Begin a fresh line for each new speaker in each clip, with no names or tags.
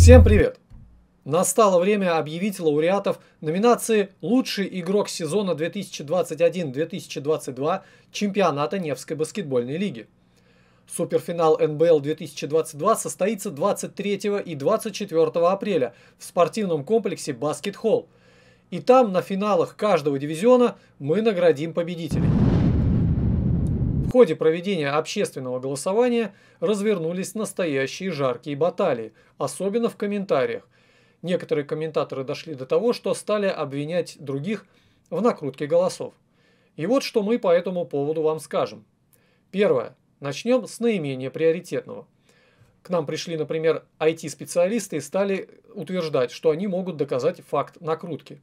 Всем привет! Настало время объявить лауреатов номинации «Лучший игрок сезона 2021-2022» чемпионата Невской баскетбольной лиги. Суперфинал НБЛ 2022 состоится 23 и 24 апреля в спортивном комплексе «Баскет Холл». И там на финалах каждого дивизиона мы наградим победителей. В ходе проведения общественного голосования развернулись настоящие жаркие баталии, особенно в комментариях. Некоторые комментаторы дошли до того, что стали обвинять других в накрутке голосов. И вот что мы по этому поводу вам скажем. Первое. Начнем с наименее приоритетного. К нам пришли, например, IT-специалисты и стали утверждать, что они могут доказать факт накрутки.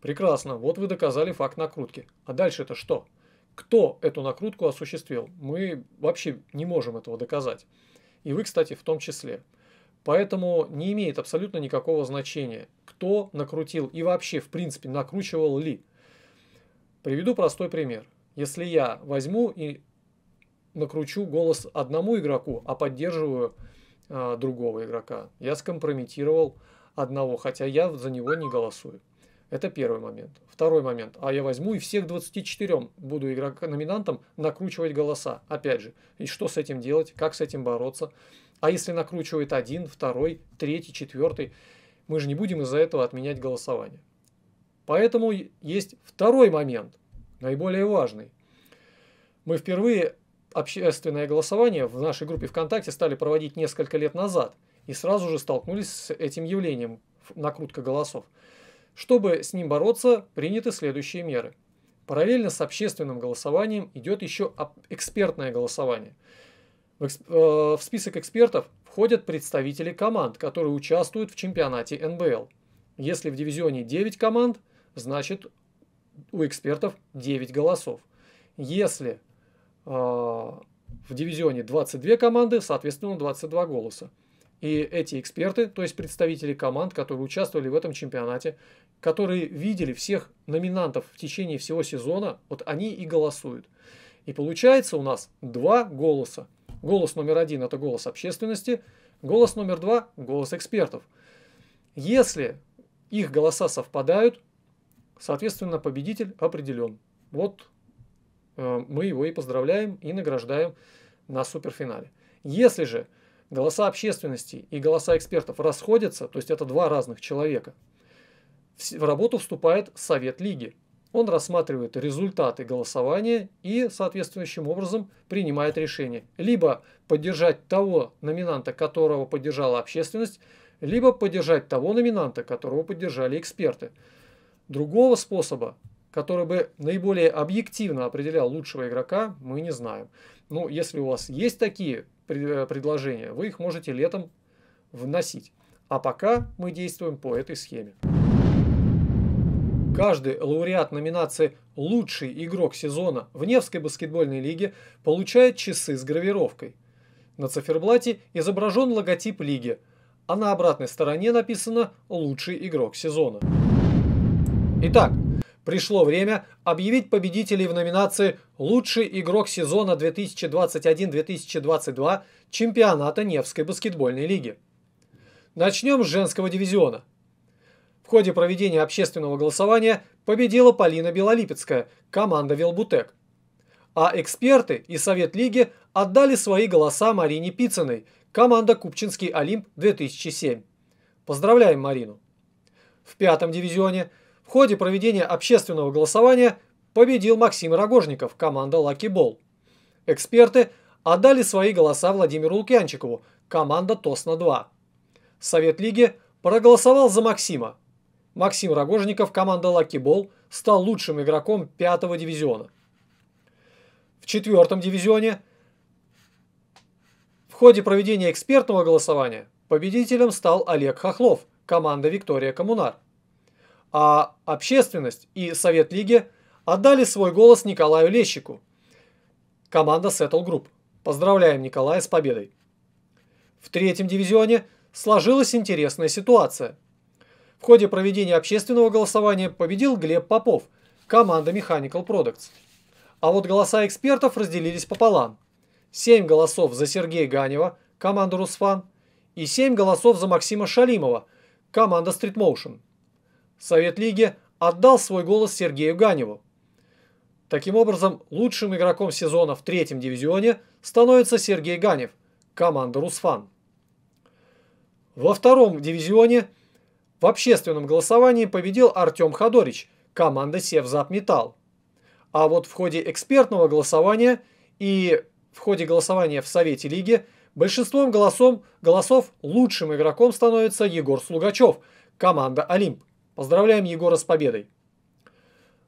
Прекрасно, вот вы доказали факт накрутки. А дальше это что? Что? кто эту накрутку осуществил. Мы вообще не можем этого доказать. И вы, кстати, в том числе. Поэтому не имеет абсолютно никакого значения, кто накрутил и вообще, в принципе, накручивал ли. Приведу простой пример. Если я возьму и накручу голос одному игроку, а поддерживаю э, другого игрока, я скомпрометировал одного, хотя я за него не голосую. Это первый момент. Второй момент. А я возьму и всех 24 буду игрок-номинантам накручивать голоса. Опять же, и что с этим делать, как с этим бороться. А если накручивает один, второй, третий, четвертый, мы же не будем из-за этого отменять голосование. Поэтому есть второй момент, наиболее важный. Мы впервые общественное голосование в нашей группе ВКонтакте стали проводить несколько лет назад и сразу же столкнулись с этим явлением накрутка голосов. Чтобы с ним бороться, приняты следующие меры. Параллельно с общественным голосованием идет еще экспертное голосование. Э, в, список экспертов входят представители команд, которые участвуют в чемпионате НБЛ. Если в дивизионе 9 команд, значит у экспертов 9 голосов. Если э, в дивизионе 22 команды, соответственно 22 голоса. И эти эксперты, то есть представители команд, которые участвовали в этом чемпионате, которые видели всех номинантов в течение всего сезона, вот они и голосуют. И получается у нас два голоса. Голос номер один – это голос общественности, голос номер два – голос экспертов. Если их голоса совпадают, соответственно, победитель определен. Вот э, мы его и поздравляем, и награждаем на суперфинале. Если же – голоса общественности и голоса экспертов расходятся, то есть это два разных человека, в работу вступает Совет Лиги. Он рассматривает результаты голосования и соответствующим образом принимает решение. Либо поддержать того номинанта, которого поддержала общественность, либо поддержать того номинанта, которого поддержали эксперты. Другого способа который бы наиболее объективно определял лучшего игрока, мы не знаем. Но ну, если у вас есть такие э, предложения, вы их можете летом вносить. А пока мы действуем по этой схеме. Каждый лауреат номинации «Лучший игрок сезона» в Невской баскетбольной лиге получает часы с гравировкой. На циферблате изображен логотип лиги, а на обратной стороне написано «Лучший игрок сезона». Итак, Пришло время объявить победителей в номинации «Лучший игрок сезона 2021-2022» чемпионата Невской баскетбольной лиги. Начнем с женского дивизиона. В ходе проведения общественного голосования победила Полина Белолипецкая, команда «Велбутек». А эксперты и Совет Лиги отдали свои голоса Марине Пицыной, команда «Купчинский Олимп-2007». Поздравляем Марину! В пятом дивизионе – в ходе проведения общественного голосования победил Максим Рогожников, команда «Лаки Бол». Эксперты отдали свои голоса Владимиру Лукьянчикову, команда «Тос на 2». Совет Лиги проголосовал за Максима. Максим Рогожников, команда «Лаки Бол», стал лучшим игроком пятого дивизиона. В четвертом дивизионе в ходе проведения экспертного голосования победителем стал Олег Хохлов, команда «Виктория Коммунар» а общественность и Совет Лиги отдали свой голос Николаю Лещику. Команда Settle Group. Поздравляем Николая с победой. В третьем дивизионе сложилась интересная ситуация. В ходе проведения общественного голосования победил Глеб Попов, команда Mechanical Products. А вот голоса экспертов разделились пополам. 7 голосов за Сергея Ганева, Команда Русфан, и 7 голосов за Максима Шалимова, команда Street Motion. Совет Лиги отдал свой голос Сергею Ганеву. Таким образом, лучшим игроком сезона в третьем дивизионе становится Сергей Ганев, команда «Русфан». Во втором дивизионе в общественном голосовании победил Артем Ходорич, команда «Севзап Металл». А вот в ходе экспертного голосования и в ходе голосования в Совете Лиги большинством голосом, голосов лучшим игроком становится Егор Слугачев, команда «Олимп». Поздравляем Егора с победой.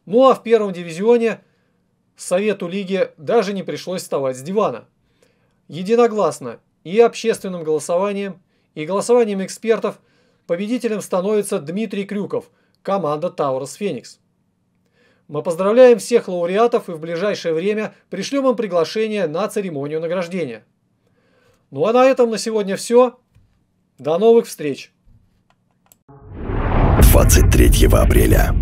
Ну а в первом дивизионе Совету Лиги даже не пришлось вставать с дивана. Единогласно и общественным голосованием, и голосованием экспертов победителем становится Дмитрий Крюков, команда Таурос Феникс. Мы поздравляем всех лауреатов и в ближайшее время пришлем им приглашение на церемонию награждения. Ну а на этом на сегодня все. До новых встреч! 23 апреля.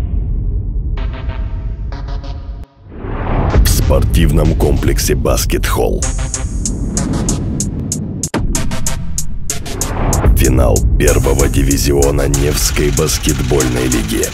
В спортивном комплексе «Баскет-холл». Финал первого дивизиона Невской баскетбольной лиги.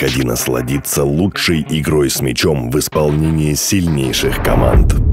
Приходи насладиться лучшей игрой с мячом в исполнении сильнейших команд.